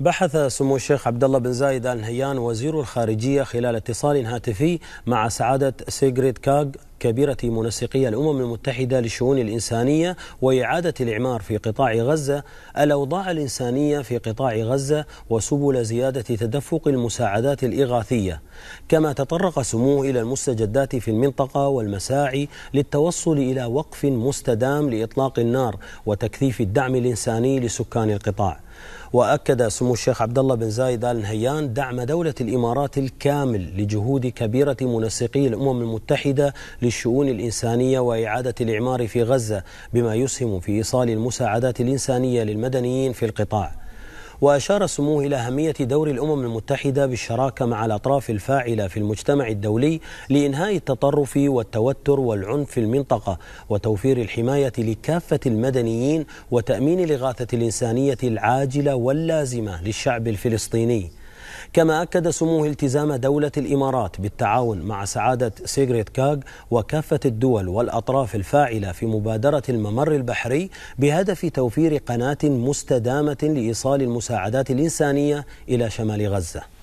بحث سمو الشيخ عبد الله بن زايد ال نهيان وزير الخارجيه خلال اتصال هاتفي مع سعاده سيغريد كاغ كبيرة منسقي الأمم المتحدة للشؤون الإنسانية وإعادة الإعمار في قطاع غزة الأوضاع الإنسانية في قطاع غزة وسبل زيادة تدفق المساعدات الإغاثية كما تطرق سموه إلى المستجدات في المنطقة والمساعي للتوصل إلى وقف مستدام لإطلاق النار وتكثيف الدعم الإنساني لسكان القطاع وأكد سمو الشيخ عبد الله بن زايد آل نهيان دعم دولة الإمارات الكامل لجهود كبيرة منسقي الأمم المتحدة الشؤون الإنسانية وإعادة الإعمار في غزة بما يسهم في إيصال المساعدات الإنسانية للمدنيين في القطاع وأشار سموه إلى أهمية دور الأمم المتحدة بالشراكة مع الأطراف الفاعلة في المجتمع الدولي لإنهاء التطرف والتوتر والعنف في المنطقة وتوفير الحماية لكافة المدنيين وتأمين الإغاثة الإنسانية العاجلة واللازمة للشعب الفلسطيني كما أكد سموه التزام دولة الإمارات بالتعاون مع سعادة سيغريت كاغ وكافة الدول والأطراف الفاعلة في مبادرة الممر البحري بهدف توفير قناة مستدامة لإيصال المساعدات الإنسانية إلى شمال غزة